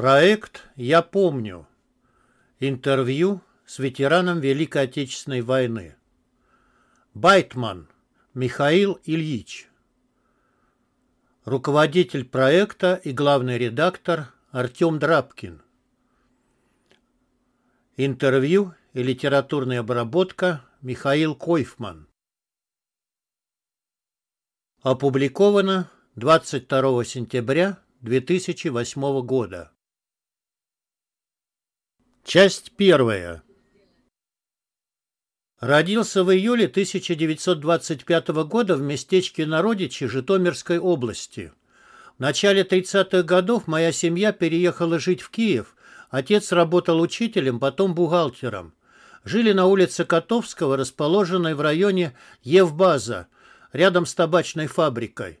Проект «Я помню». Интервью с ветераном Великой Отечественной войны. Байтман Михаил Ильич. Руководитель проекта и главный редактор Артем Драбкин. Интервью и литературная обработка Михаил Койфман. Опубликовано 22 сентября 2008 года. Часть первая. Родился в июле 1925 года в местечке Народичи Житомирской области. В начале 30-х годов моя семья переехала жить в Киев. Отец работал учителем, потом бухгалтером. Жили на улице Котовского, расположенной в районе Евбаза, рядом с табачной фабрикой.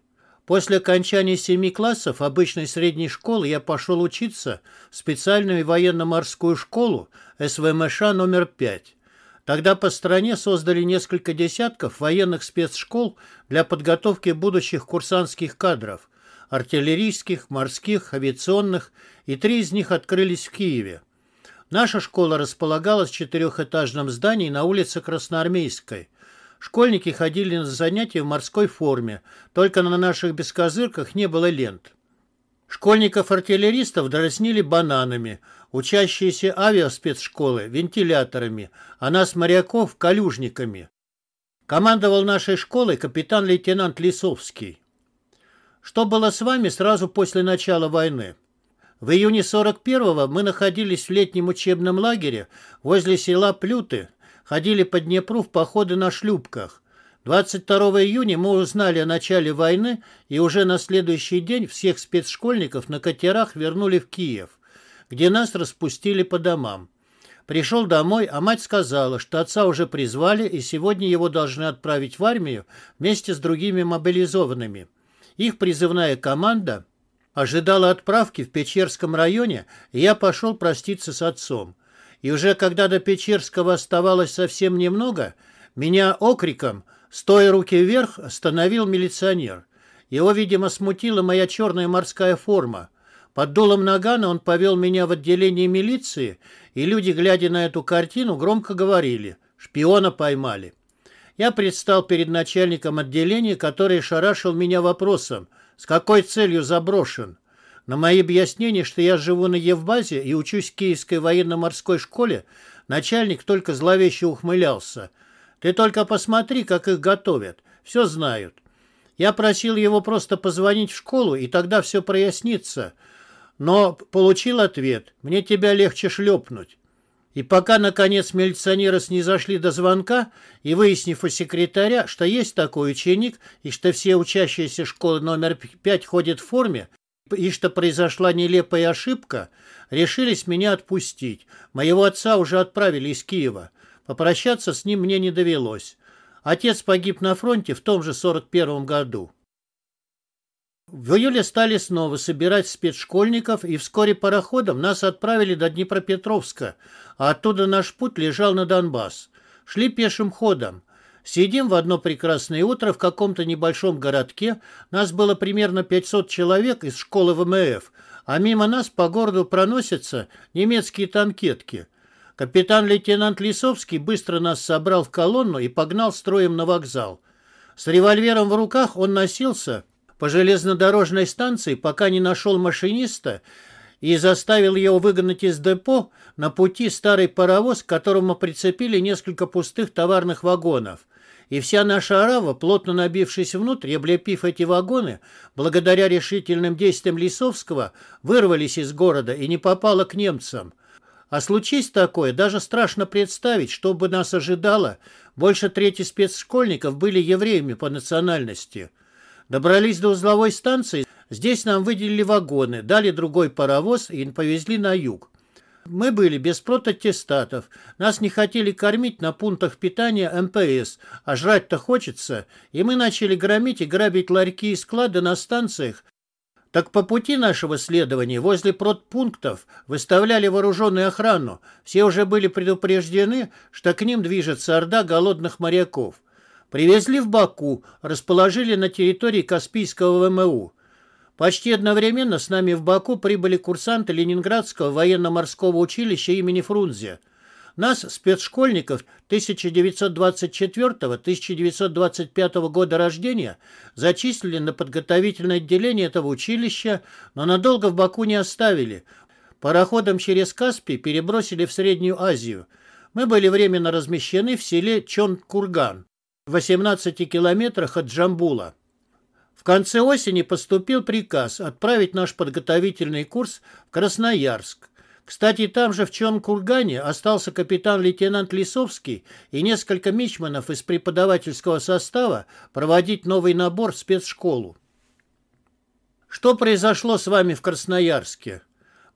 После окончания семи классов обычной средней школы я пошел учиться в специальную военно-морскую школу СВМШ номер 5. Тогда по стране создали несколько десятков военных спецшкол для подготовки будущих курсантских кадров – артиллерийских, морских, авиационных, и три из них открылись в Киеве. Наша школа располагалась в четырехэтажном здании на улице Красноармейской – Школьники ходили на занятия в морской форме, только на наших бескозырках не было лент. Школьников-артиллеристов дразнили бананами, учащиеся авиаспецшколы – вентиляторами, а нас, моряков, – калюжниками. Командовал нашей школой капитан-лейтенант Лисовский. Что было с вами сразу после начала войны? В июне 41-го мы находились в летнем учебном лагере возле села Плюты – ходили по Днепру в походы на шлюпках. 22 июня мы узнали о начале войны, и уже на следующий день всех спецшкольников на катерах вернули в Киев, где нас распустили по домам. Пришел домой, а мать сказала, что отца уже призвали, и сегодня его должны отправить в армию вместе с другими мобилизованными. Их призывная команда ожидала отправки в Печерском районе, и я пошел проститься с отцом. И уже когда до Печерского оставалось совсем немного, меня окриком, «Стой, руки вверх, остановил милиционер. Его, видимо, смутила моя черная морская форма. Под дулом нагана он повел меня в отделение милиции, и люди, глядя на эту картину, громко говорили «Шпиона поймали». Я предстал перед начальником отделения, который шарашил меня вопросом «С какой целью заброшен?» На мои объяснения, что я живу на Евбазе и учусь в Киевской военно-морской школе, начальник только зловеще ухмылялся. «Ты только посмотри, как их готовят. Все знают». Я просил его просто позвонить в школу, и тогда все прояснится. Но получил ответ. «Мне тебя легче шлепнуть». И пока, наконец, милиционеры снизошли до звонка и выяснив у секретаря, что есть такой ученик и что все учащиеся школы номер 5 ходят в форме, и что произошла нелепая ошибка, решились меня отпустить. Моего отца уже отправили из Киева. Попрощаться с ним мне не довелось. Отец погиб на фронте в том же 41 году. В июле стали снова собирать спецшкольников, и вскоре пароходом нас отправили до Днепропетровска, а оттуда наш путь лежал на Донбасс. Шли пешим ходом. Сидим в одно прекрасное утро в каком-то небольшом городке. Нас было примерно 500 человек из школы ВМФ, а мимо нас по городу проносятся немецкие танкетки. Капитан-лейтенант Лисовский быстро нас собрал в колонну и погнал строем на вокзал. С револьвером в руках он носился по железнодорожной станции, пока не нашел машиниста и заставил его выгнать из депо на пути старый паровоз, к которому прицепили несколько пустых товарных вагонов. И вся наша арава, плотно набившись внутрь, облепив эти вагоны, благодаря решительным действиям Лисовского, вырвались из города и не попала к немцам. А случись такое, даже страшно представить, что бы нас ожидало. Больше трети спецшкольников были евреями по национальности. Добрались до узловой станции, здесь нам выделили вагоны, дали другой паровоз и повезли на юг. Мы были без прототестатов. Нас не хотели кормить на пунктах питания МПС, а жрать-то хочется. И мы начали громить и грабить ларьки и склады на станциях. Так по пути нашего следования возле протпунктов выставляли вооруженную охрану. Все уже были предупреждены, что к ним движется орда голодных моряков. Привезли в Баку, расположили на территории Каспийского ВМУ. Почти одновременно с нами в Баку прибыли курсанты Ленинградского военно-морского училища имени Фрунзе. Нас, спецшкольников 1924-1925 года рождения, зачислили на подготовительное отделение этого училища, но надолго в Баку не оставили. Пароходом через Каспий перебросили в Среднюю Азию. Мы были временно размещены в селе Курган, в 18 километрах от Джамбула. В конце осени поступил приказ отправить наш подготовительный курс в Красноярск. Кстати, там же в чон остался капитан-лейтенант Лисовский и несколько мичманов из преподавательского состава проводить новый набор в спецшколу. Что произошло с вами в Красноярске?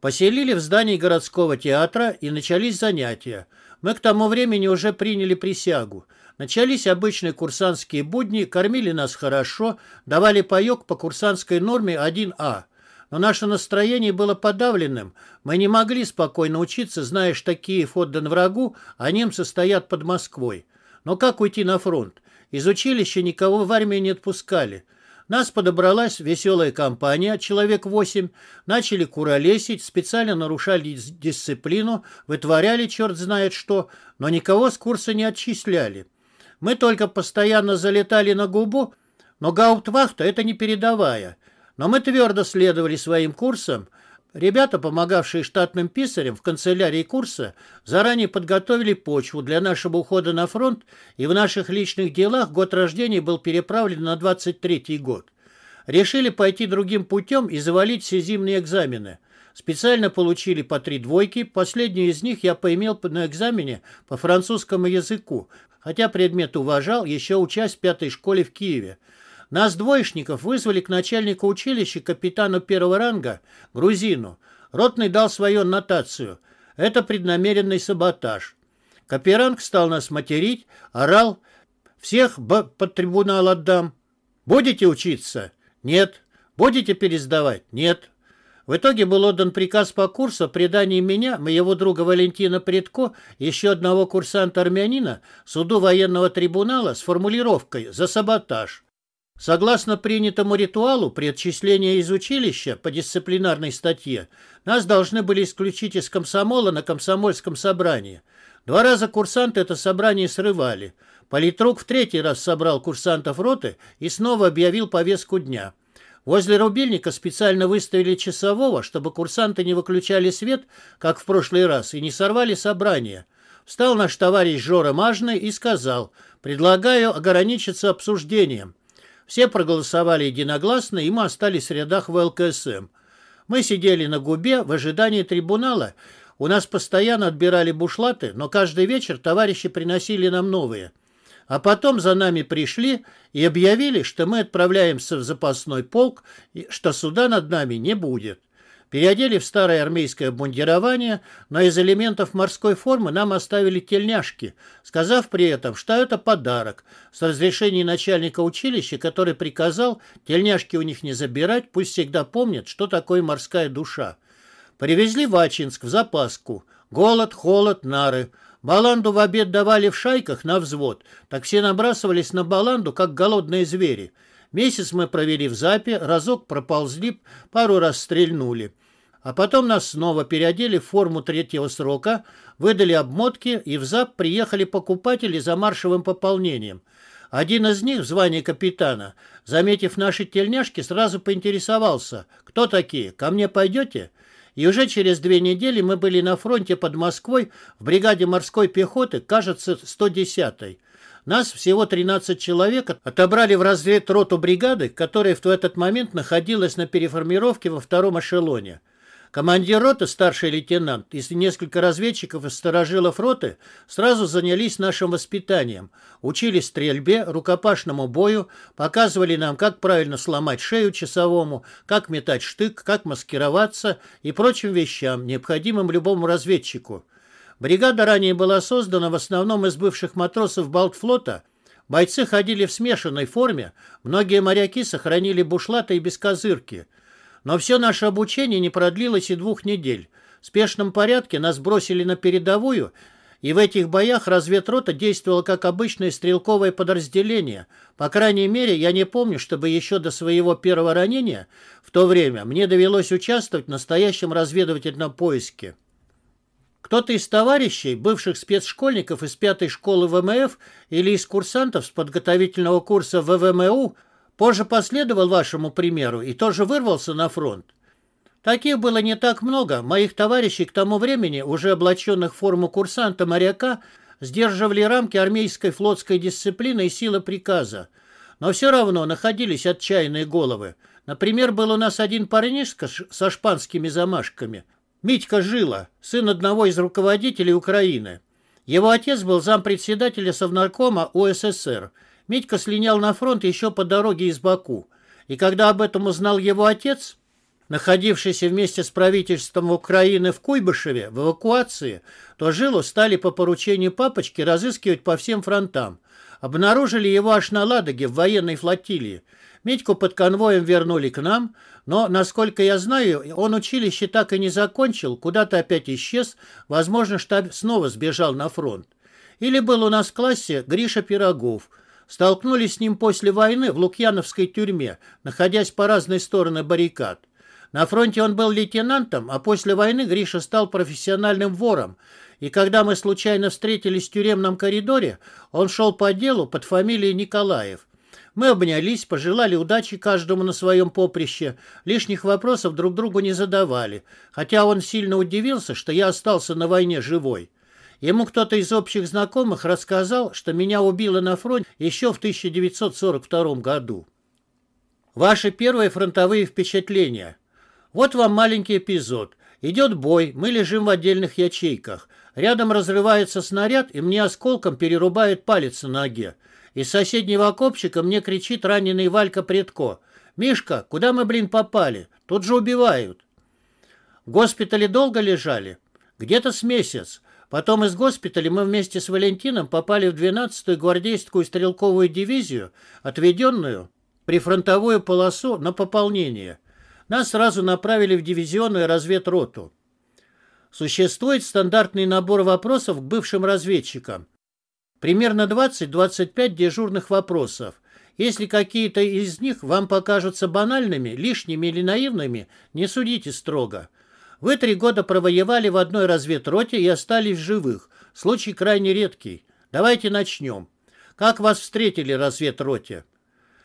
Поселили в здании городского театра и начались занятия. Мы к тому времени уже приняли присягу – Начались обычные курсантские будни, кормили нас хорошо, давали паёк по курсантской норме 1А. Но наше настроение было подавленным. Мы не могли спокойно учиться, зная, что Киев отдан врагу, а немцы стоят под Москвой. Но как уйти на фронт? Из училища никого в армию не отпускали. Нас подобралась веселая компания, человек восемь, начали куролесить, специально нарушали дисциплину, вытворяли черт знает что, но никого с курса не отчисляли. Мы только постоянно залетали на губу, но гауптвахта — это не передовая. Но мы твердо следовали своим курсам. Ребята, помогавшие штатным писарям в канцелярии курса, заранее подготовили почву для нашего ухода на фронт, и в наших личных делах год рождения был переправлен на 23-й год. Решили пойти другим путем и завалить все зимние экзамены. Специально получили по три двойки, последнюю из них я поимел на экзамене по французскому языку, хотя предмет уважал, еще участь в пятой школе в Киеве. Нас, двоечников, вызвали к начальнику училища капитану первого ранга, грузину. Ротный дал свою нотацию. Это преднамеренный саботаж. Каперанг стал нас материть, орал. «Всех под трибунал отдам». «Будете учиться?» «Нет». «Будете пересдавать?» «Нет». В итоге был отдан приказ по курсу о предании меня, моего друга Валентина Предко, еще одного курсанта-армянина, суду военного трибунала с формулировкой «за саботаж». Согласно принятому ритуалу при отчислении из училища по дисциплинарной статье, нас должны были исключить из комсомола на комсомольском собрании. Два раза курсанты это собрание срывали. Политрук в третий раз собрал курсантов роты и снова объявил повестку дня – Возле рубильника специально выставили часового, чтобы курсанты не выключали свет, как в прошлый раз, и не сорвали собрание. Встал наш товарищ Жора Мажный и сказал, предлагаю ограничиться обсуждением. Все проголосовали единогласно, и мы остались в рядах ВЛКСМ. Мы сидели на губе в ожидании трибунала. У нас постоянно отбирали бушлаты, но каждый вечер товарищи приносили нам новые – а потом за нами пришли и объявили, что мы отправляемся в запасной полк, и что суда над нами не будет. Переодели в старое армейское обмундирование, но из элементов морской формы нам оставили тельняшки, сказав при этом, что это подарок, с разрешения начальника училища, который приказал тельняшки у них не забирать, пусть всегда помнят, что такое морская душа. Привезли в Ачинск, в запаску. Голод, холод, нары – Баланду в обед давали в шайках на взвод, так все набрасывались на баланду, как голодные звери. Месяц мы провели в запе, разок проползли, пару раз стрельнули. А потом нас снова переодели в форму третьего срока, выдали обмотки, и в ЗАП приехали покупатели за маршевым пополнением. Один из них в звании капитана, заметив наши тельняшки, сразу поинтересовался. «Кто такие? Ко мне пойдете?» И уже через две недели мы были на фронте под Москвой в бригаде морской пехоты, кажется, 110-й. Нас всего 13 человек отобрали в разведроту бригады, которая в этот момент находилась на переформировке во втором эшелоне. Командир роты, старший лейтенант, и несколько разведчиков из сторожилов роты сразу занялись нашим воспитанием, учили стрельбе, рукопашному бою, показывали нам, как правильно сломать шею часовому, как метать штык, как маскироваться и прочим вещам, необходимым любому разведчику. Бригада ранее была создана в основном из бывших матросов Балтфлота. Бойцы ходили в смешанной форме, многие моряки сохранили бушлаты и бескозырки – но все наше обучение не продлилось и двух недель. В спешном порядке нас бросили на передовую, и в этих боях разведрота действовала как обычное стрелковое подразделение. По крайней мере, я не помню, чтобы еще до своего первого ранения в то время мне довелось участвовать в настоящем разведывательном поиске. Кто-то из товарищей, бывших спецшкольников из пятой школы ВМФ или из курсантов с подготовительного курса ВВМУ, Позже последовал вашему примеру и тоже вырвался на фронт. Таких было не так много. Моих товарищей к тому времени, уже облаченных в форму курсанта-моряка, сдерживали рамки армейской флотской дисциплины и силы приказа. Но все равно находились отчаянные головы. Например, был у нас один парнишка со шпанскими замашками. Митька Жила, сын одного из руководителей Украины. Его отец был зампредседателя Совнаркома УССР – Митька слинял на фронт еще по дороге из Баку, и когда об этом узнал его отец, находившийся вместе с правительством Украины в Куйбышеве в эвакуации, то Жилу стали по поручению папочки разыскивать по всем фронтам. Обнаружили его аж на Ладоге в военной флотилии. Митьку под конвоем вернули к нам, но, насколько я знаю, он училище так и не закончил, куда-то опять исчез, возможно, штаб снова сбежал на фронт. Или был у нас в классе Гриша Пирогов – Столкнулись с ним после войны в Лукьяновской тюрьме, находясь по разные стороны баррикад. На фронте он был лейтенантом, а после войны Гриша стал профессиональным вором, и когда мы случайно встретились в тюремном коридоре, он шел по делу под фамилией Николаев. Мы обнялись, пожелали удачи каждому на своем поприще, лишних вопросов друг другу не задавали, хотя он сильно удивился, что я остался на войне живой. Ему кто-то из общих знакомых рассказал, что меня убило на фронте еще в 1942 году. Ваши первые фронтовые впечатления. Вот вам маленький эпизод. Идет бой, мы лежим в отдельных ячейках. Рядом разрывается снаряд, и мне осколком перерубает палец на ноге. Из соседнего окопчика мне кричит раненый Валька Предко. «Мишка, куда мы, блин, попали? Тут же убивают!» В госпитале долго лежали? Где-то с месяц. Потом из госпиталя мы вместе с Валентином попали в 12-ю гвардейскую стрелковую дивизию, отведенную прифронтовую полосу на пополнение. Нас сразу направили в дивизионную разведроту. Существует стандартный набор вопросов к бывшим разведчикам. Примерно 20-25 дежурных вопросов. Если какие-то из них вам покажутся банальными, лишними или наивными, не судите строго. Вы три года провоевали в одной разведроте и остались в живых. Случай крайне редкий. Давайте начнем. Как вас встретили разведроте?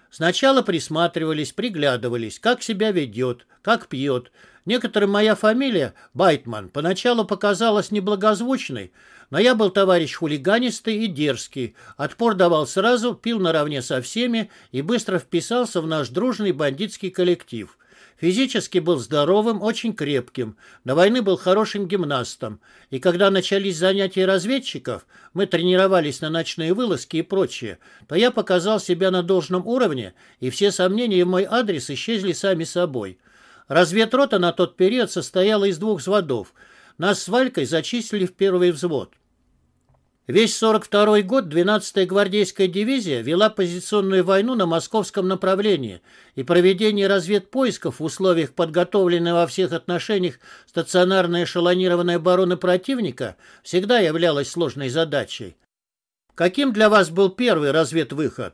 Сначала присматривались, приглядывались, как себя ведет, как пьет. Некоторым моя фамилия, Байтман, поначалу показалась неблагозвучной, но я был товарищ хулиганистый и дерзкий. Отпор давал сразу, пил наравне со всеми и быстро вписался в наш дружный бандитский коллектив. Физически был здоровым, очень крепким. До войны был хорошим гимнастом. И когда начались занятия разведчиков, мы тренировались на ночные вылазки и прочее, то я показал себя на должном уровне, и все сомнения в мой адрес исчезли сами собой. Разведрота на тот период состояла из двух взводов. Нас с Валькой зачислили в первый взвод. Весь 42 год 12-я гвардейская дивизия вела позиционную войну на московском направлении, и проведение разведпоисков в условиях подготовленной во всех отношениях стационарной эшелонированной обороны противника всегда являлось сложной задачей. Каким для вас был первый разведвыход?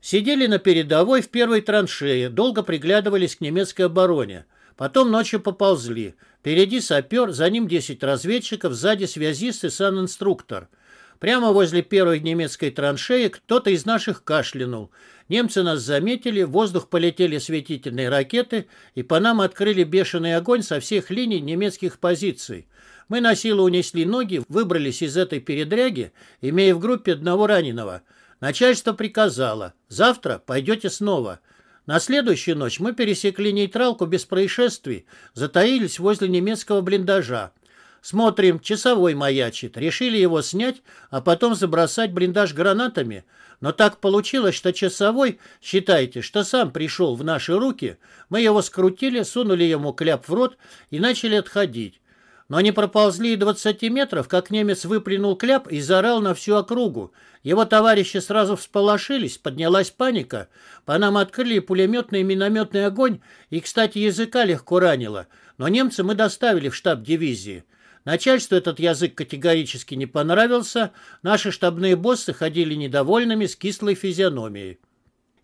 Сидели на передовой в первой траншее, долго приглядывались к немецкой обороне. Потом ночью поползли. Впереди сапер, за ним 10 разведчиков, сзади связист и санинструктор – Прямо возле первой немецкой траншеи кто-то из наших кашлянул. Немцы нас заметили, в воздух полетели светительные ракеты, и по нам открыли бешеный огонь со всех линий немецких позиций. Мы на силу унесли ноги, выбрались из этой передряги, имея в группе одного раненого. Начальство приказало. Завтра пойдете снова. На следующую ночь мы пересекли нейтралку без происшествий, затаились возле немецкого блиндажа. Смотрим, часовой маячит. Решили его снять, а потом забросать блиндаж гранатами. Но так получилось, что часовой, считайте, что сам пришел в наши руки. Мы его скрутили, сунули ему кляп в рот и начали отходить. Но не проползли и 20 метров, как немец выплюнул кляп и заорал на всю округу. Его товарищи сразу всполошились, поднялась паника. По нам открыли пулеметный и минометный огонь, и, кстати, языка легко ранило. Но немца мы доставили в штаб дивизии. Начальству этот язык категорически не понравился, наши штабные боссы ходили недовольными с кислой физиономией.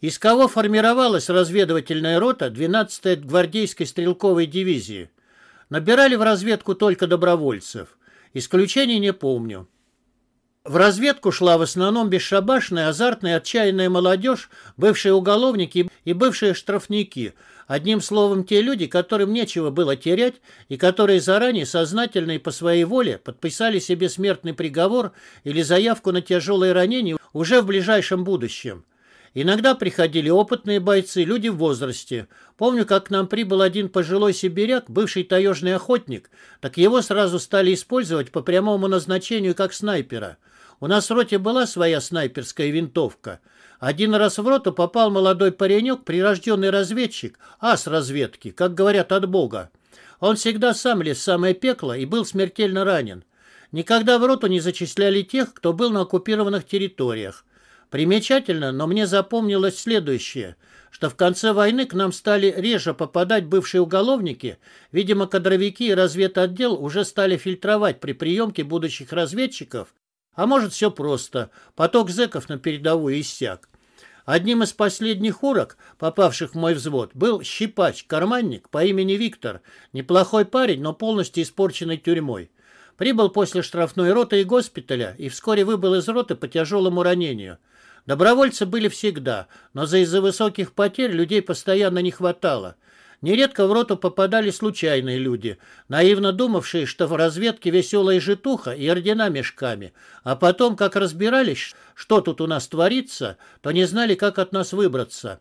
Из кого формировалась разведывательная рота 12-й гвардейской стрелковой дивизии? Набирали в разведку только добровольцев. Исключений не помню. В разведку шла в основном бесшабашная, азартная, отчаянная молодежь, бывшие уголовники и бывшие штрафники – Одним словом, те люди, которым нечего было терять и которые заранее, сознательно и по своей воле подписали себе смертный приговор или заявку на тяжелые ранения уже в ближайшем будущем. Иногда приходили опытные бойцы, люди в возрасте. Помню, как к нам прибыл один пожилой сибиряк, бывший таежный охотник, так его сразу стали использовать по прямому назначению как снайпера. У нас в роте была своя снайперская винтовка – один раз в роту попал молодой паренек, прирожденный разведчик, ас разведки, как говорят от Бога. Он всегда сам лез в самое пекло и был смертельно ранен. Никогда в роту не зачисляли тех, кто был на оккупированных территориях. Примечательно, но мне запомнилось следующее, что в конце войны к нам стали реже попадать бывшие уголовники, видимо, кадровики и разведотдел уже стали фильтровать при приемке будущих разведчиков, а может все просто, поток зэков на передовую иссяк. Одним из последних урок, попавших в мой взвод, был щипач-карманник по имени Виктор, неплохой парень, но полностью испорченный тюрьмой. Прибыл после штрафной роты и госпиталя и вскоре выбыл из роты по тяжелому ранению. Добровольцы были всегда, но из-за высоких потерь людей постоянно не хватало – Нередко в роту попадали случайные люди, наивно думавшие, что в разведке веселая житуха и ордена мешками, а потом, как разбирались, что тут у нас творится, то не знали, как от нас выбраться.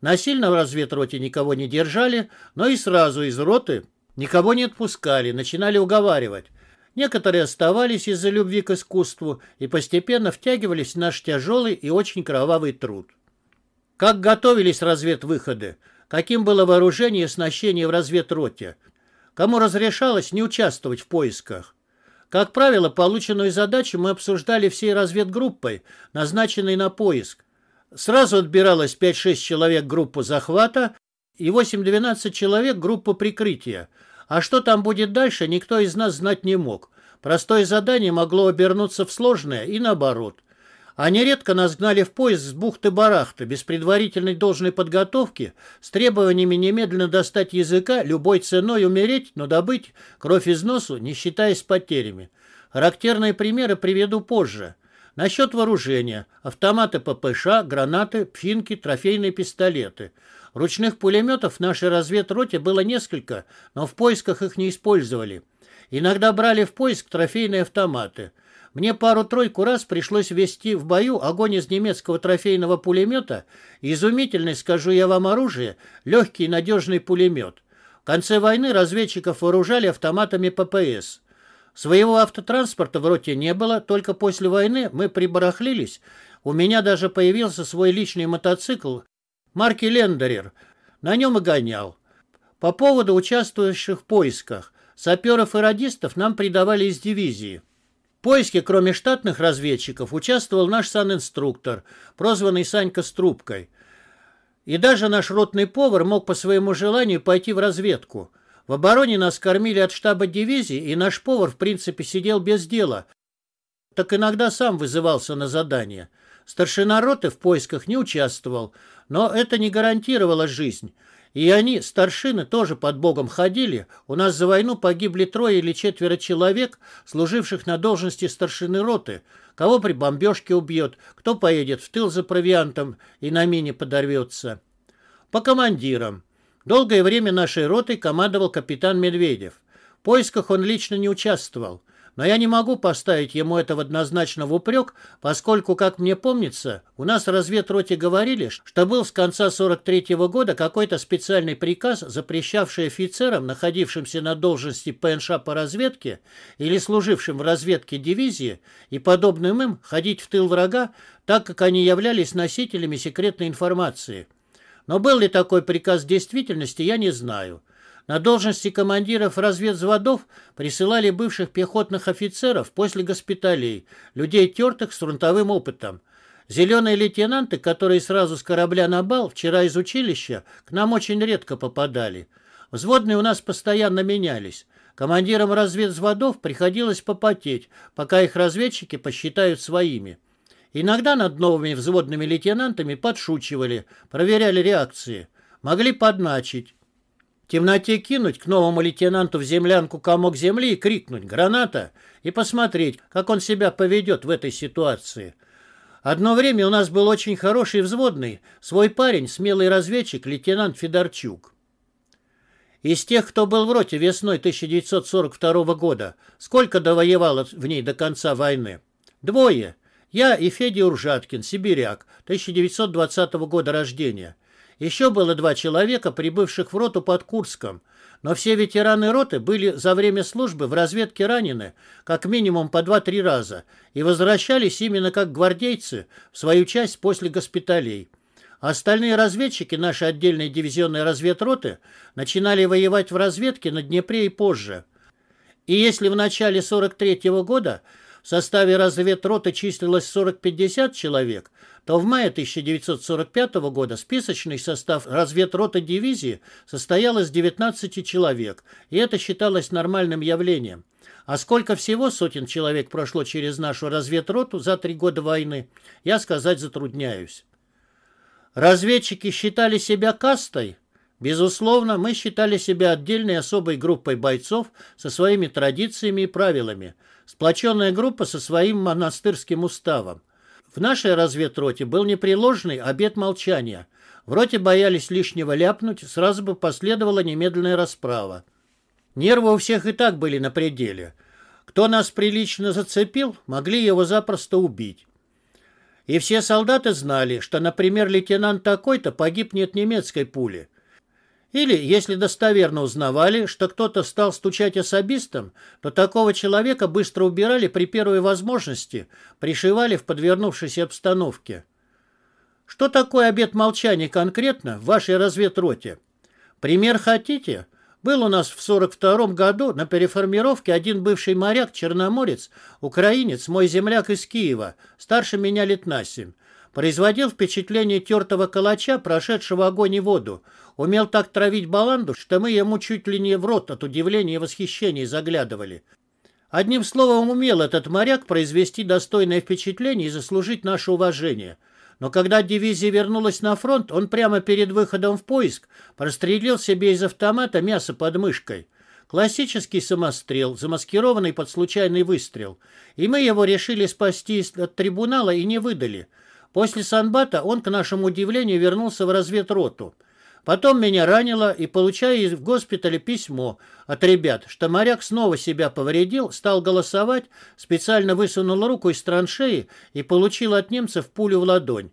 Насильно в разведроте никого не держали, но и сразу из роты никого не отпускали, начинали уговаривать. Некоторые оставались из-за любви к искусству и постепенно втягивались в наш тяжелый и очень кровавый труд. Как готовились разведвыходы? каким было вооружение и оснащение в разведроте, кому разрешалось не участвовать в поисках. Как правило, полученную задачу мы обсуждали всей разведгруппой, назначенной на поиск. Сразу отбиралось 5-6 человек группу захвата и 8-12 человек группу прикрытия. А что там будет дальше, никто из нас знать не мог. Простое задание могло обернуться в сложное и наоборот – они редко нас гнали в поезд с бухты-барахты, без предварительной должной подготовки, с требованиями немедленно достать языка, любой ценой умереть, но добыть кровь из носу, не считаясь потерями. Характерные примеры приведу позже. Насчет вооружения. Автоматы ППШ, гранаты, пфинки, трофейные пистолеты. Ручных пулеметов в нашей разведроте было несколько, но в поисках их не использовали. Иногда брали в поиск трофейные автоматы – мне пару-тройку раз пришлось вести в бою огонь из немецкого трофейного пулемета, изумительный, скажу я вам, оружие, легкий и надежный пулемет. В конце войны разведчиков вооружали автоматами ППС. Своего автотранспорта в роте не было, только после войны мы прибарахлились. У меня даже появился свой личный мотоцикл марки «Лендерер». На нем и гонял. По поводу участвующих в поисках. Саперов и радистов нам придавали из дивизии поиске, кроме штатных разведчиков, участвовал наш санинструктор, прозванный Санька с трубкой. И даже наш ротный повар мог по своему желанию пойти в разведку. В обороне нас кормили от штаба дивизии, и наш повар, в принципе, сидел без дела. Так иногда сам вызывался на задание. Старшина роты в поисках не участвовал, но это не гарантировало жизнь. И они, старшины, тоже под Богом ходили. У нас за войну погибли трое или четверо человек, служивших на должности старшины роты. Кого при бомбежке убьет, кто поедет в тыл за провиантом и на мине подорвется. По командирам. Долгое время нашей ротой командовал капитан Медведев. В поисках он лично не участвовал. Но я не могу поставить ему это однозначно в упрек, поскольку, как мне помнится, у нас в разведроте говорили, что был с конца 43 -го года какой-то специальный приказ, запрещавший офицерам, находившимся на должности ПНШ по разведке или служившим в разведке дивизии и подобным им ходить в тыл врага, так как они являлись носителями секретной информации. Но был ли такой приказ в действительности, я не знаю. На должности командиров разведзводов присылали бывших пехотных офицеров после госпиталей, людей тертых с фронтовым опытом. Зеленые лейтенанты, которые сразу с корабля на бал, вчера из училища, к нам очень редко попадали. Взводные у нас постоянно менялись. Командирам разведзводов приходилось попотеть, пока их разведчики посчитают своими. Иногда над новыми взводными лейтенантами подшучивали, проверяли реакции. Могли подначить темноте кинуть к новому лейтенанту в землянку комок земли и крикнуть «Граната!» и посмотреть, как он себя поведет в этой ситуации. Одно время у нас был очень хороший взводный, свой парень, смелый разведчик, лейтенант Федорчук. Из тех, кто был в роте весной 1942 года, сколько довоевало в ней до конца войны? Двое. Я и Федя Уржаткин, сибиряк, 1920 года рождения – еще было два человека, прибывших в роту под Курском, но все ветераны роты были за время службы в разведке ранены как минимум по 2-3 раза и возвращались именно как гвардейцы в свою часть после госпиталей. Остальные разведчики нашей отдельной дивизионной разведроты начинали воевать в разведке на Днепре и позже. И если в начале 43 -го года в составе разведроты числилось 40-50 человек – то в мае 1945 года списочный состав разведрота дивизии состоял из 19 человек, и это считалось нормальным явлением. А сколько всего сотен человек прошло через нашу разведроту за три года войны, я сказать затрудняюсь. Разведчики считали себя кастой? Безусловно, мы считали себя отдельной особой группой бойцов со своими традициями и правилами, сплоченная группа со своим монастырским уставом. В нашей разведроте был непреложный обет молчания. В роте боялись лишнего ляпнуть, сразу бы последовала немедленная расправа. Нервы у всех и так были на пределе. Кто нас прилично зацепил, могли его запросто убить. И все солдаты знали, что, например, лейтенант такой-то погибнет немецкой пули – или, если достоверно узнавали, что кто-то стал стучать особистом, то такого человека быстро убирали при первой возможности, пришивали в подвернувшейся обстановке. Что такое обет молчания конкретно в вашей разведроте? Пример хотите? Был у нас в 42-м году на переформировке один бывший моряк, черноморец, украинец, мой земляк из Киева, старше меня лет на семь. Производил впечатление тертого калача, прошедшего огонь и воду, Умел так травить баланду, что мы ему чуть ли не в рот от удивления и восхищения заглядывали. Одним словом, умел этот моряк произвести достойное впечатление и заслужить наше уважение. Но когда дивизия вернулась на фронт, он прямо перед выходом в поиск прострелил себе из автомата мясо под мышкой. Классический самострел, замаскированный под случайный выстрел. И мы его решили спасти от трибунала и не выдали. После санбата он, к нашему удивлению, вернулся в разведроту. Потом меня ранило, и, получая в госпитале письмо от ребят, что моряк снова себя повредил, стал голосовать, специально высунул руку из траншеи и получил от немцев пулю в ладонь.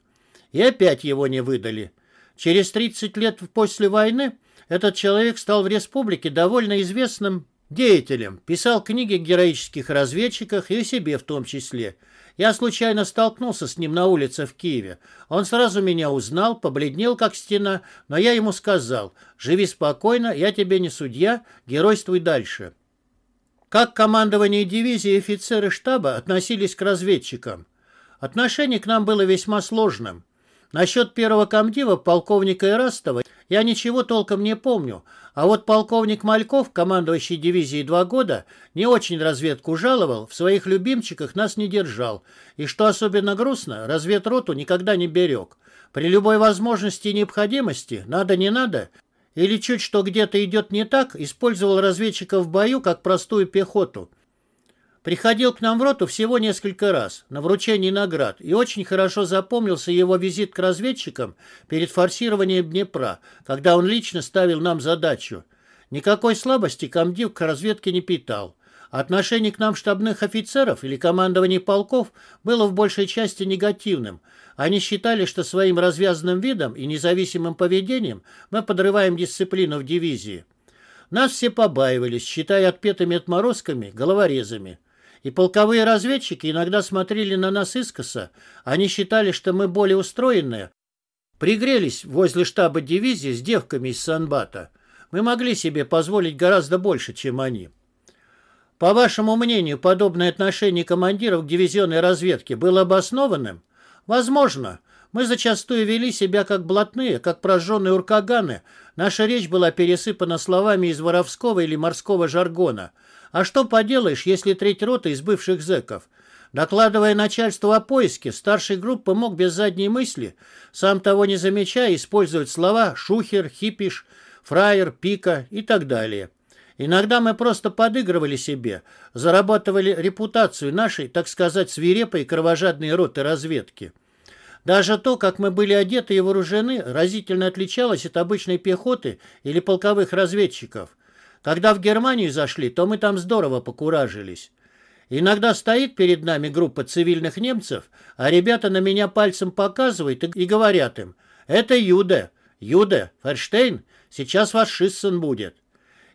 И опять его не выдали. Через 30 лет после войны этот человек стал в республике довольно известным деятелем, писал книги о героических разведчиках и о себе в том числе – я случайно столкнулся с ним на улице в Киеве. Он сразу меня узнал, побледнел, как стена, но я ему сказал, «Живи спокойно, я тебе не судья, геройствуй дальше». Как командование дивизии и офицеры штаба относились к разведчикам? Отношение к нам было весьма сложным. Насчет первого комдива, полковника Ирастова, я ничего толком не помню, а вот полковник Мальков, командующий дивизией два года, не очень разведку жаловал, в своих любимчиках нас не держал. И что особенно грустно, разведроту никогда не берег. При любой возможности и необходимости, надо не надо, или чуть что где-то идет не так, использовал разведчиков в бою как простую пехоту. Приходил к нам в роту всего несколько раз на вручение наград и очень хорошо запомнился его визит к разведчикам перед форсированием Днепра, когда он лично ставил нам задачу. Никакой слабости комдив к разведке не питал. Отношение к нам штабных офицеров или командований полков было в большей части негативным. Они считали, что своим развязанным видом и независимым поведением мы подрываем дисциплину в дивизии. Нас все побаивались, считая отпетыми отморозками, головорезами. И полковые разведчики иногда смотрели на нас искоса. Они считали, что мы более устроенные. Пригрелись возле штаба дивизии с девками из Санбата. Мы могли себе позволить гораздо больше, чем они. По вашему мнению, подобное отношение командиров к дивизионной разведке было обоснованным? Возможно. Мы зачастую вели себя как блатные, как прожженные уркаганы. Наша речь была пересыпана словами из воровского или морского жаргона – а что поделаешь, если треть рота из бывших зэков? Докладывая начальству о поиске, старший группы мог без задней мысли, сам того не замечая, использовать слова «шухер», «хипиш», «фраер», «пика» и так далее. Иногда мы просто подыгрывали себе, зарабатывали репутацию нашей, так сказать, свирепой кровожадной роты разведки. Даже то, как мы были одеты и вооружены, разительно отличалось от обычной пехоты или полковых разведчиков – когда в Германию зашли, то мы там здорово покуражились. Иногда стоит перед нами группа цивильных немцев, а ребята на меня пальцем показывают и, говорят им, «Это Юде, Юде, Ферштейн, сейчас ваш Шиссен будет».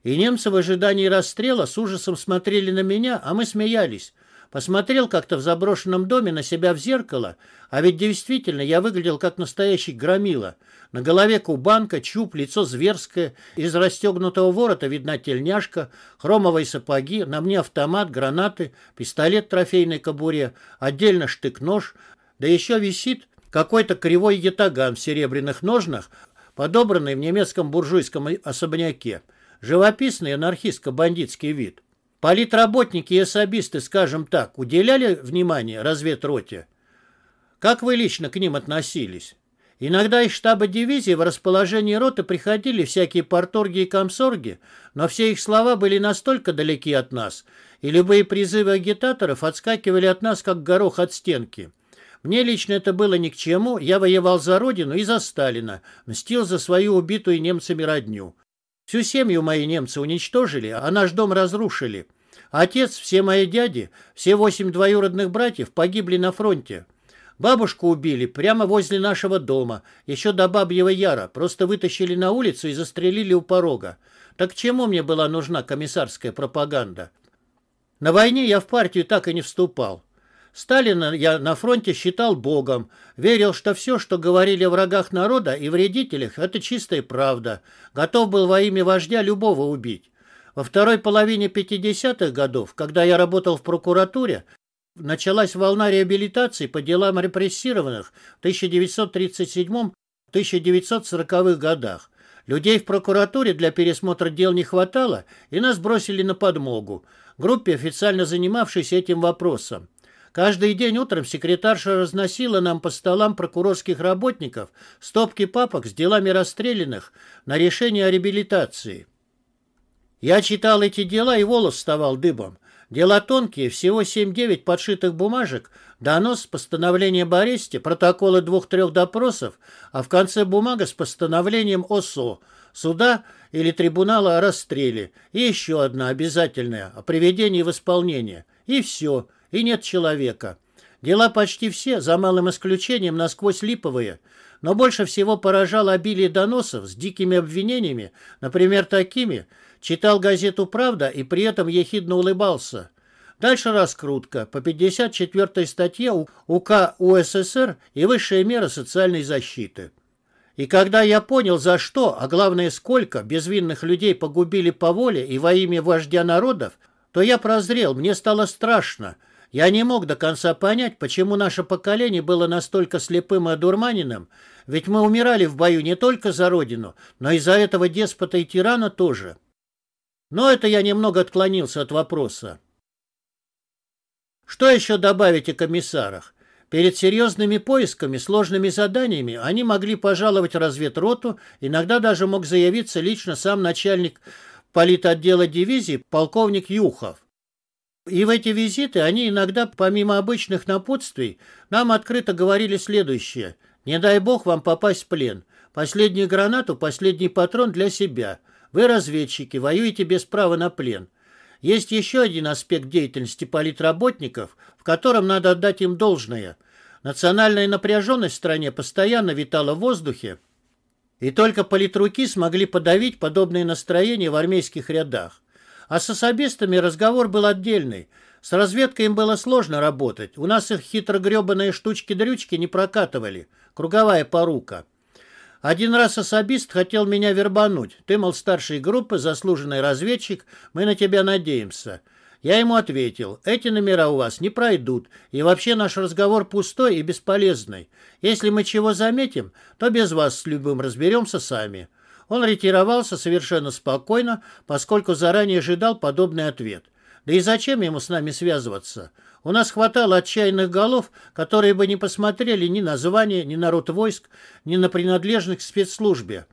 И немцы в ожидании расстрела с ужасом смотрели на меня, а мы смеялись. Посмотрел как-то в заброшенном доме на себя в зеркало, а ведь действительно я выглядел как настоящий громила. На голове кубанка, чуб, лицо зверское, из расстегнутого ворота видна тельняшка, хромовые сапоги, на мне автомат, гранаты, пистолет в трофейной кобуре, отдельно штык-нож, да еще висит какой-то кривой ятаган в серебряных ножнах, подобранный в немецком буржуйском особняке. Живописный анархистско-бандитский вид. Политработники и особисты, скажем так, уделяли внимание разведроте? Как вы лично к ним относились? Иногда из штаба дивизии в расположение роты приходили всякие порторги и комсорги, но все их слова были настолько далеки от нас, и любые призывы агитаторов отскакивали от нас, как горох от стенки. Мне лично это было ни к чему, я воевал за родину и за Сталина, мстил за свою убитую немцами родню. Всю семью мои немцы уничтожили, а наш дом разрушили. Отец, все мои дяди, все восемь двоюродных братьев погибли на фронте. Бабушку убили прямо возле нашего дома, еще до Бабьего Яра, просто вытащили на улицу и застрелили у порога. Так чему мне была нужна комиссарская пропаганда? На войне я в партию так и не вступал. Сталина я на фронте считал богом, верил, что все, что говорили о врагах народа и вредителях, это чистая правда, готов был во имя вождя любого убить. Во второй половине 50-х годов, когда я работал в прокуратуре, началась волна реабилитации по делам репрессированных в 1937-1940 годах. Людей в прокуратуре для пересмотра дел не хватало, и нас бросили на подмогу, группе, официально занимавшейся этим вопросом. Каждый день утром секретарша разносила нам по столам прокурорских работников стопки папок с делами расстрелянных на решение о реабилитации. Я читал эти дела, и волос вставал дыбом. Дела тонкие, всего 7-9 подшитых бумажек, донос, постановление об аресте, протоколы двух-трех допросов, а в конце бумага с постановлением ОСО, суда или трибунала о расстреле, и еще одна обязательная, о приведении в исполнение. И все – и нет человека. Дела почти все, за малым исключением, насквозь липовые, но больше всего поражало обилие доносов с дикими обвинениями, например, такими, читал газету «Правда» и при этом ехидно улыбался. Дальше раскрутка по 54 статье УК УССР и высшая мера социальной защиты. И когда я понял, за что, а главное, сколько безвинных людей погубили по воле и во имя вождя народов, то я прозрел, мне стало страшно – я не мог до конца понять, почему наше поколение было настолько слепым и одурманенным, ведь мы умирали в бою не только за родину, но и за этого деспота и тирана тоже. Но это я немного отклонился от вопроса. Что еще добавить о комиссарах? Перед серьезными поисками, сложными заданиями они могли пожаловать разведроту, иногда даже мог заявиться лично сам начальник политотдела дивизии полковник Юхов. И в эти визиты они иногда, помимо обычных напутствий, нам открыто говорили следующее. «Не дай бог вам попасть в плен. Последнюю гранату, последний патрон для себя. Вы разведчики, воюете без права на плен». Есть еще один аспект деятельности политработников, в котором надо отдать им должное. Национальная напряженность в стране постоянно витала в воздухе, и только политруки смогли подавить подобные настроения в армейских рядах. А с особистами разговор был отдельный. С разведкой им было сложно работать. У нас их хитрогребаные штучки-дрючки не прокатывали. Круговая порука. Один раз особист хотел меня вербануть. Ты, мол, старшей группы, заслуженный разведчик, мы на тебя надеемся. Я ему ответил, эти номера у вас не пройдут, и вообще наш разговор пустой и бесполезный. Если мы чего заметим, то без вас с любым разберемся сами. Он ретировался совершенно спокойно, поскольку заранее ожидал подобный ответ. Да и зачем ему с нами связываться? У нас хватало отчаянных голов, которые бы не посмотрели ни на звание, ни на род войск, ни на принадлежность к спецслужбе.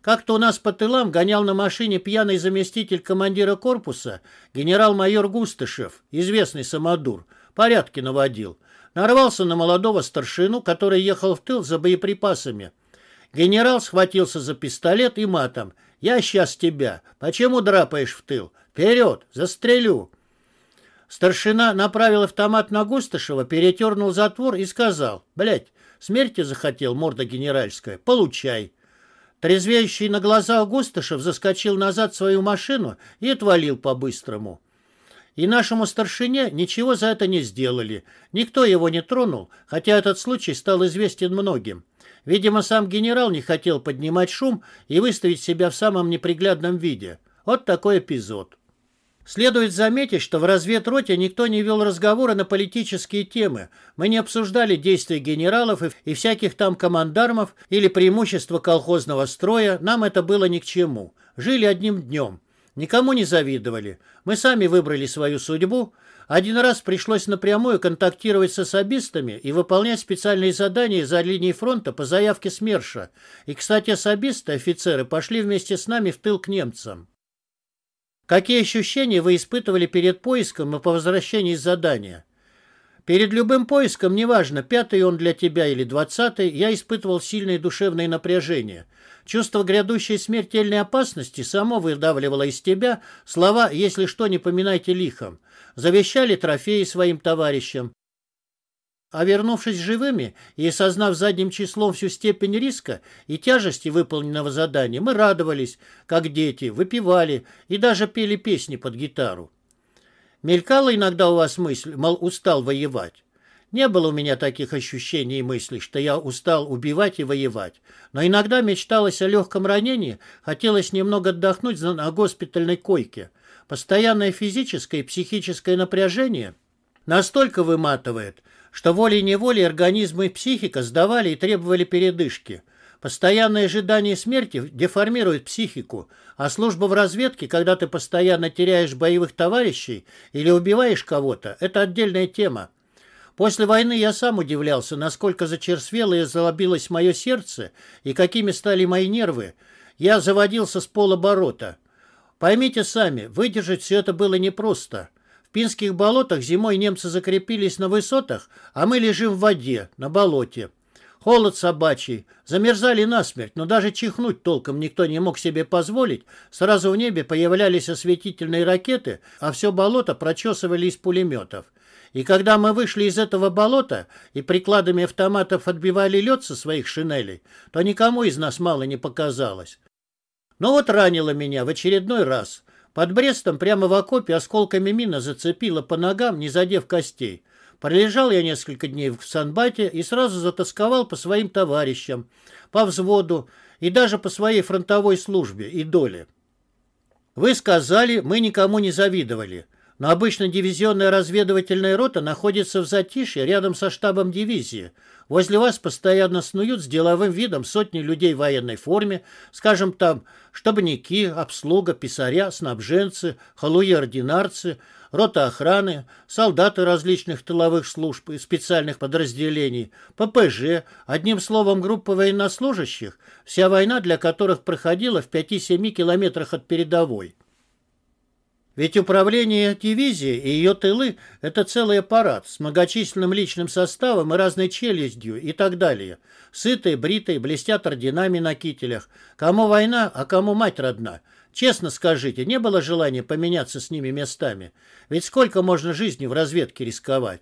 Как-то у нас по тылам гонял на машине пьяный заместитель командира корпуса генерал-майор Густышев, известный самодур, порядки наводил. Нарвался на молодого старшину, который ехал в тыл за боеприпасами – Генерал схватился за пистолет и матом. «Я сейчас тебя. Почему драпаешь в тыл? Вперед! Застрелю!» Старшина направил автомат на Густашева, перетернул затвор и сказал, «Блядь, смерти захотел, морда генеральская, получай». Трезвеющий на глаза Густашев заскочил назад в свою машину и отвалил по-быстрому. И нашему старшине ничего за это не сделали. Никто его не тронул, хотя этот случай стал известен многим. Видимо, сам генерал не хотел поднимать шум и выставить себя в самом неприглядном виде. Вот такой эпизод. Следует заметить, что в разведроте никто не вел разговоры на политические темы. Мы не обсуждали действия генералов и всяких там командармов или преимущества колхозного строя, нам это было ни к чему. Жили одним днем. Никому не завидовали. Мы сами выбрали свою судьбу, один раз пришлось напрямую контактировать с особистами и выполнять специальные задания за линией фронта по заявке СМЕРШа. И, кстати, особисты, офицеры, пошли вместе с нами в тыл к немцам. Какие ощущения вы испытывали перед поиском и по возвращении из задания? Перед любым поиском, неважно, пятый он для тебя или двадцатый, я испытывал сильное душевное напряжение – Чувство грядущей смертельной опасности само выдавливало из тебя слова «если что, не поминайте лихом». Завещали трофеи своим товарищам. А вернувшись живыми и осознав задним числом всю степень риска и тяжести выполненного задания, мы радовались, как дети, выпивали и даже пели песни под гитару. Мелькала иногда у вас мысль, мол, устал воевать. Не было у меня таких ощущений и мыслей, что я устал убивать и воевать. Но иногда мечталось о легком ранении, хотелось немного отдохнуть на госпитальной койке. Постоянное физическое и психическое напряжение настолько выматывает, что волей-неволей организм и психика сдавали и требовали передышки. Постоянное ожидание смерти деформирует психику, а служба в разведке, когда ты постоянно теряешь боевых товарищей или убиваешь кого-то, это отдельная тема. После войны я сам удивлялся, насколько зачерствело и залобилось мое сердце и какими стали мои нервы. Я заводился с полоборота. Поймите сами, выдержать все это было непросто. В Пинских болотах зимой немцы закрепились на высотах, а мы лежим в воде, на болоте. Холод собачий. Замерзали насмерть, но даже чихнуть толком никто не мог себе позволить. Сразу в небе появлялись осветительные ракеты, а все болото прочесывали из пулеметов. И когда мы вышли из этого болота и прикладами автоматов отбивали лед со своих шинелей, то никому из нас мало не показалось. Но вот ранило меня в очередной раз. Под Брестом прямо в окопе осколками мина зацепило по ногам, не задев костей. Пролежал я несколько дней в санбате и сразу затасковал по своим товарищам, по взводу и даже по своей фронтовой службе и доле. Вы сказали, мы никому не завидовали но обычно дивизионная разведывательная рота находится в затишье рядом со штабом дивизии. Возле вас постоянно снуют с деловым видом сотни людей в военной форме, скажем там, штабники, обслуга, писаря, снабженцы, халуи-ординарцы, рота охраны, солдаты различных тыловых служб и специальных подразделений, ППЖ, одним словом, группа военнослужащих, вся война для которых проходила в 5-7 километрах от передовой. Ведь управление дивизии и ее тылы – это целый аппарат с многочисленным личным составом и разной челюстью и так далее. Сытые, бритые, блестят орденами на кителях. Кому война, а кому мать родна. Честно скажите, не было желания поменяться с ними местами? Ведь сколько можно жизни в разведке рисковать?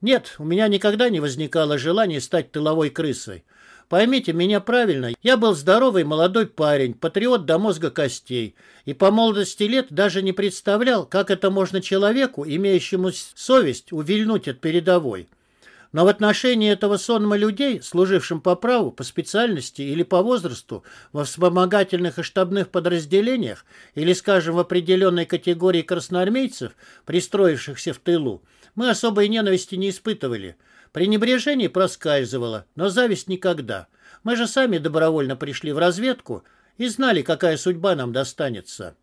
Нет, у меня никогда не возникало желания стать тыловой крысой. Поймите меня правильно, я был здоровый молодой парень, патриот до мозга костей, и по молодости лет даже не представлял, как это можно человеку, имеющему совесть, увильнуть от передовой. Но в отношении этого сонма людей, служившим по праву, по специальности или по возрасту во вспомогательных и штабных подразделениях или, скажем, в определенной категории красноармейцев, пристроившихся в тылу, мы особой ненависти не испытывали – Пренебрежение проскальзывало, но зависть никогда. Мы же сами добровольно пришли в разведку и знали, какая судьба нам достанется.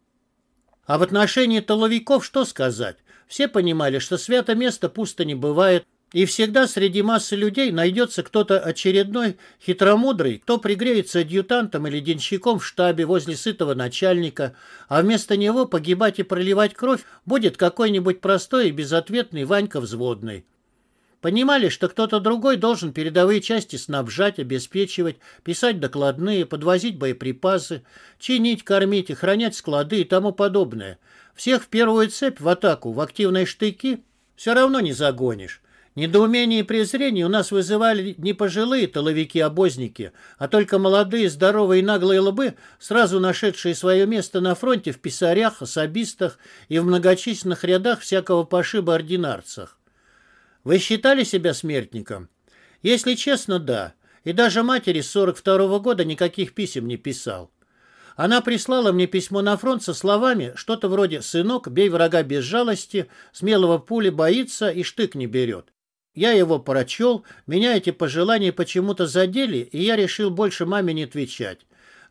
А в отношении толовиков что сказать? Все понимали, что свято место пусто не бывает, и всегда среди массы людей найдется кто-то очередной, хитромудрый, кто пригреется адъютантом или денщиком в штабе возле сытого начальника, а вместо него погибать и проливать кровь будет какой-нибудь простой и безответный Ванька Взводный. Понимали, что кто-то другой должен передовые части снабжать, обеспечивать, писать докладные, подвозить боеприпасы, чинить, кормить, и хранять склады и тому подобное. Всех в первую цепь, в атаку, в активные штыки все равно не загонишь. Недоумение и презрение у нас вызывали не пожилые толовики-обозники, а только молодые, здоровые и наглые лбы, сразу нашедшие свое место на фронте в писарях, особистах и в многочисленных рядах всякого пошиба ординарцах. Вы считали себя смертником? Если честно, да. И даже матери с 42 -го года никаких писем не писал. Она прислала мне письмо на фронт со словами что-то вроде «Сынок, бей врага без жалости, смелого пули боится и штык не берет». Я его прочел, меня эти пожелания почему-то задели, и я решил больше маме не отвечать.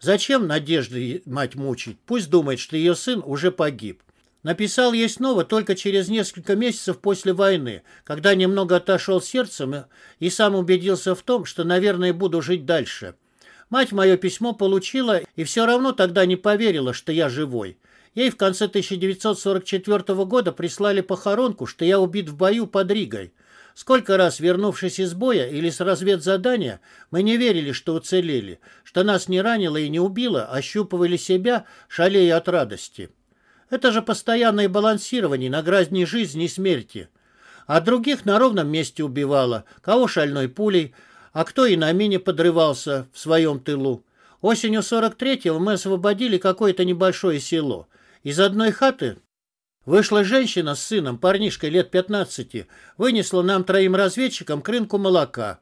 Зачем Надежды мать мучить? Пусть думает, что ее сын уже погиб. Написал я снова только через несколько месяцев после войны, когда немного отошел сердцем и сам убедился в том, что, наверное, буду жить дальше. Мать мое письмо получила и все равно тогда не поверила, что я живой. Ей в конце 1944 года прислали похоронку, что я убит в бою под Ригой. Сколько раз, вернувшись из боя или с разведзадания, мы не верили, что уцелели, что нас не ранило и не убило, ощупывали себя, шалея от радости. Это же постоянное балансирование на грани жизни и смерти. А других на ровном месте убивало, кого шальной пулей, а кто и на мине подрывался в своем тылу. Осенью 43-го мы освободили какое-то небольшое село. Из одной хаты вышла женщина с сыном, парнишкой лет 15, вынесла нам троим разведчикам крынку молока.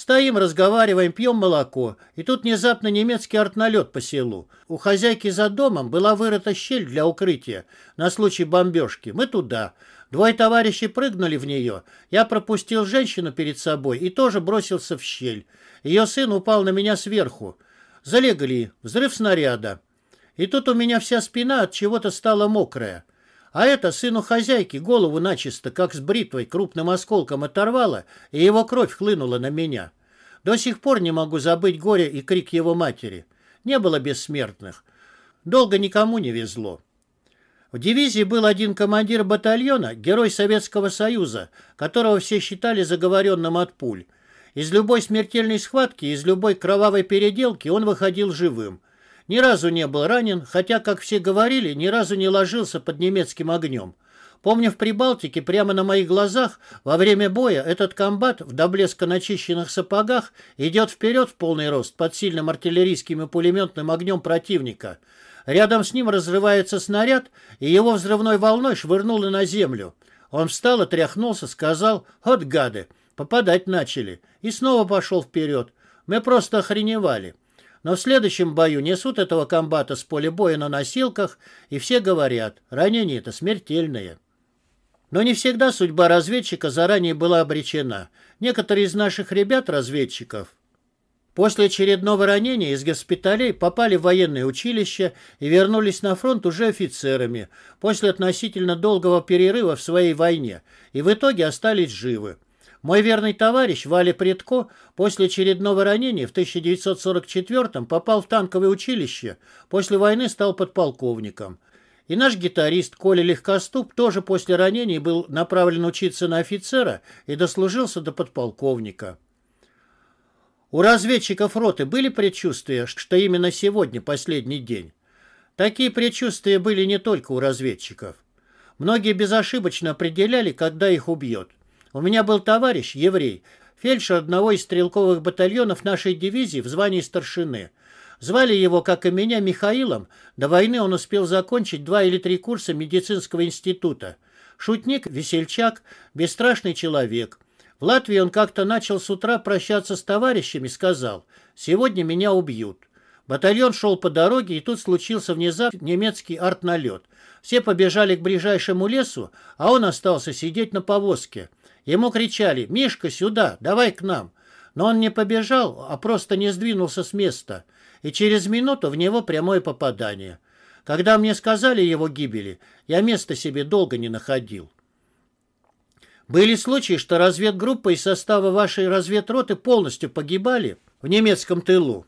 Стоим, разговариваем, пьем молоко. И тут внезапно немецкий артналет по селу. У хозяйки за домом была вырыта щель для укрытия на случай бомбежки. Мы туда. Двое товарищей прыгнули в нее. Я пропустил женщину перед собой и тоже бросился в щель. Ее сын упал на меня сверху. Залегали. Взрыв снаряда. И тут у меня вся спина от чего-то стала мокрая. А это сыну хозяйки голову начисто, как с бритвой, крупным осколком оторвало, и его кровь хлынула на меня. До сих пор не могу забыть горе и крик его матери. Не было бессмертных. Долго никому не везло. В дивизии был один командир батальона, герой Советского Союза, которого все считали заговоренным от пуль. Из любой смертельной схватки, из любой кровавой переделки он выходил живым. Ни разу не был ранен, хотя, как все говорили, ни разу не ложился под немецким огнем. Помню, в Прибалтике прямо на моих глазах во время боя этот комбат в доблеско начищенных сапогах идет вперед в полный рост под сильным артиллерийским и пулеметным огнем противника. Рядом с ним разрывается снаряд, и его взрывной волной швырнуло на землю. Он встал, отряхнулся, сказал «От гады!» Попадать начали. И снова пошел вперед. Мы просто охреневали. Но в следующем бою несут этого комбата с поля боя на носилках, и все говорят, ранения это смертельные. Но не всегда судьба разведчика заранее была обречена. Некоторые из наших ребят-разведчиков после очередного ранения из госпиталей попали в военное училище и вернулись на фронт уже офицерами после относительно долгого перерыва в своей войне и в итоге остались живы. Мой верный товарищ Валя Предко после очередного ранения в 1944 попал в танковое училище, после войны стал подполковником. И наш гитарист Коля Легкоступ тоже после ранения был направлен учиться на офицера и дослужился до подполковника. У разведчиков роты были предчувствия, что именно сегодня последний день? Такие предчувствия были не только у разведчиков. Многие безошибочно определяли, когда их убьет. У меня был товарищ, еврей, фельдшер одного из стрелковых батальонов нашей дивизии в звании старшины. Звали его, как и меня, Михаилом. До войны он успел закончить два или три курса медицинского института. Шутник, весельчак, бесстрашный человек. В Латвии он как-то начал с утра прощаться с товарищами, и сказал «Сегодня меня убьют». Батальон шел по дороге, и тут случился внезапно немецкий артналет. Все побежали к ближайшему лесу, а он остался сидеть на повозке – Ему кричали «Мишка, сюда! Давай к нам!» Но он не побежал, а просто не сдвинулся с места, и через минуту в него прямое попадание. Когда мне сказали его гибели, я места себе долго не находил. Были случаи, что разведгруппа из состава вашей разведроты полностью погибали в немецком тылу.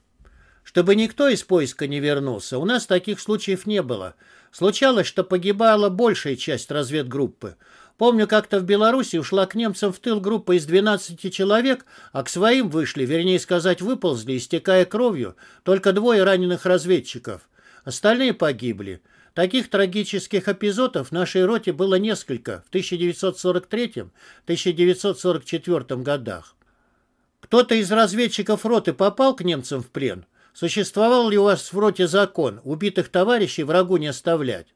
Чтобы никто из поиска не вернулся, у нас таких случаев не было. Случалось, что погибала большая часть разведгруппы, Помню, как-то в Беларуси ушла к немцам в тыл группа из 12 человек, а к своим вышли, вернее сказать, выползли, истекая кровью, только двое раненых разведчиков. Остальные погибли. Таких трагических эпизодов в нашей роте было несколько в 1943-1944 годах. Кто-то из разведчиков роты попал к немцам в плен? Существовал ли у вас в роте закон убитых товарищей врагу не оставлять?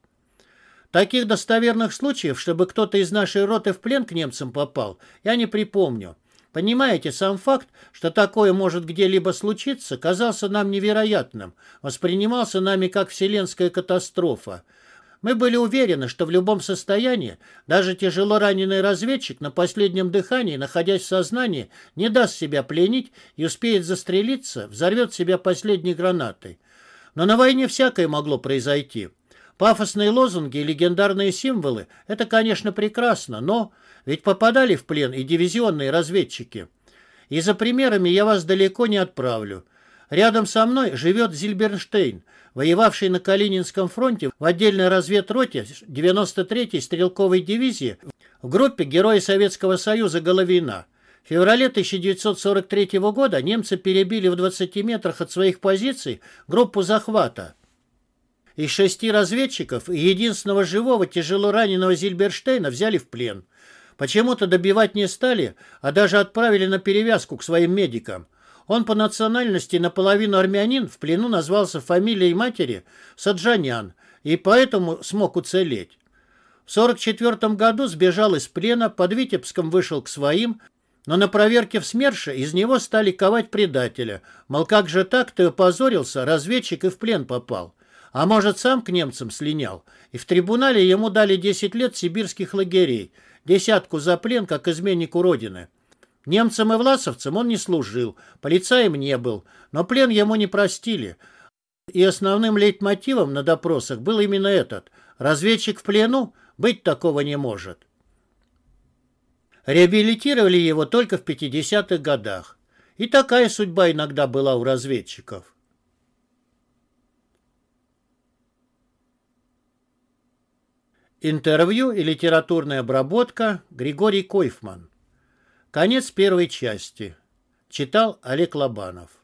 Таких достоверных случаев, чтобы кто-то из нашей роты в плен к немцам попал, я не припомню. Понимаете, сам факт, что такое может где-либо случиться, казался нам невероятным, воспринимался нами как вселенская катастрофа. Мы были уверены, что в любом состоянии даже тяжело раненый разведчик на последнем дыхании, находясь в сознании, не даст себя пленить и успеет застрелиться, взорвет себя последней гранатой. Но на войне всякое могло произойти. Пафосные лозунги и легендарные символы – это, конечно, прекрасно, но ведь попадали в плен и дивизионные разведчики. И за примерами я вас далеко не отправлю. Рядом со мной живет Зильбернштейн, воевавший на Калининском фронте в отдельной разведроте 93-й стрелковой дивизии в группе Героя Советского Союза «Головина». В феврале 1943 года немцы перебили в 20 метрах от своих позиций группу захвата. Из шести разведчиков и единственного живого тяжело раненого Зильберштейна взяли в плен. Почему-то добивать не стали, а даже отправили на перевязку к своим медикам. Он по национальности наполовину армянин, в плену назвался фамилией матери Саджанян, и поэтому смог уцелеть. В 1944 году сбежал из плена, под Витебском вышел к своим, но на проверке в СМЕРШе из него стали ковать предателя. Мол, как же так, ты опозорился, разведчик и в плен попал. А может, сам к немцам слинял? И в трибунале ему дали 10 лет сибирских лагерей, десятку за плен, как изменнику Родины. Немцам и власовцам он не служил, полицаем не был, но плен ему не простили. И основным лейтмотивом на допросах был именно этот. Разведчик в плену? Быть такого не может. Реабилитировали его только в 50-х годах. И такая судьба иногда была у разведчиков. Интервью и литературная обработка Григорий Койфман. Конец первой части. Читал Олег Лобанов.